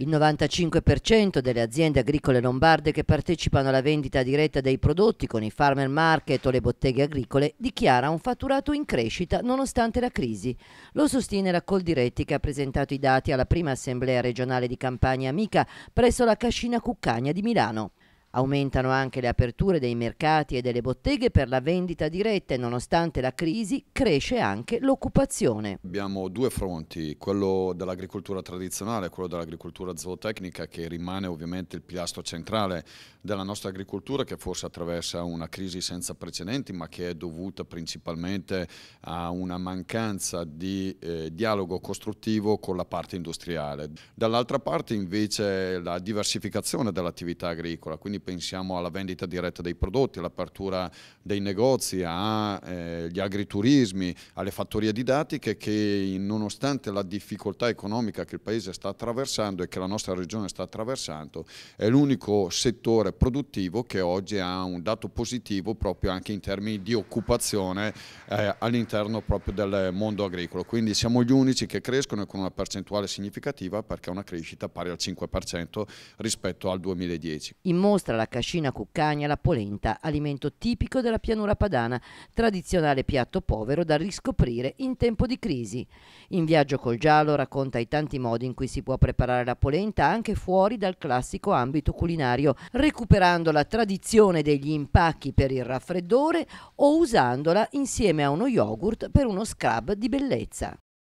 Il 95% delle aziende agricole lombarde che partecipano alla vendita diretta dei prodotti con i farmer market o le botteghe agricole dichiara un fatturato in crescita nonostante la crisi. Lo sostiene la Coldiretti che ha presentato i dati alla prima assemblea regionale di Campania Amica presso la Cascina Cuccagna di Milano. Aumentano anche le aperture dei mercati e delle botteghe per la vendita diretta e nonostante la crisi cresce anche l'occupazione. Abbiamo due fronti, quello dell'agricoltura tradizionale e quello dell'agricoltura zootecnica che rimane ovviamente il pilastro centrale della nostra agricoltura che forse attraversa una crisi senza precedenti ma che è dovuta principalmente a una mancanza di eh, dialogo costruttivo con la parte industriale. Dall'altra parte invece la diversificazione dell'attività agricola, quindi quindi pensiamo alla vendita diretta dei prodotti, all'apertura dei negozi, agli eh, agriturismi, alle fattorie didattiche che nonostante la difficoltà economica che il Paese sta attraversando e che la nostra regione sta attraversando, è l'unico settore produttivo che oggi ha un dato positivo proprio anche in termini di occupazione eh, all'interno proprio del mondo agricolo. Quindi siamo gli unici che crescono con una percentuale significativa perché è una crescita pari al 5% rispetto al 2010. In mostra nostra la cascina cuccagna, la polenta, alimento tipico della pianura padana, tradizionale piatto povero da riscoprire in tempo di crisi. In Viaggio col Giallo racconta i tanti modi in cui si può preparare la polenta anche fuori dal classico ambito culinario, recuperando la tradizione degli impacchi per il raffreddore o usandola insieme a uno yogurt per uno scrub di bellezza.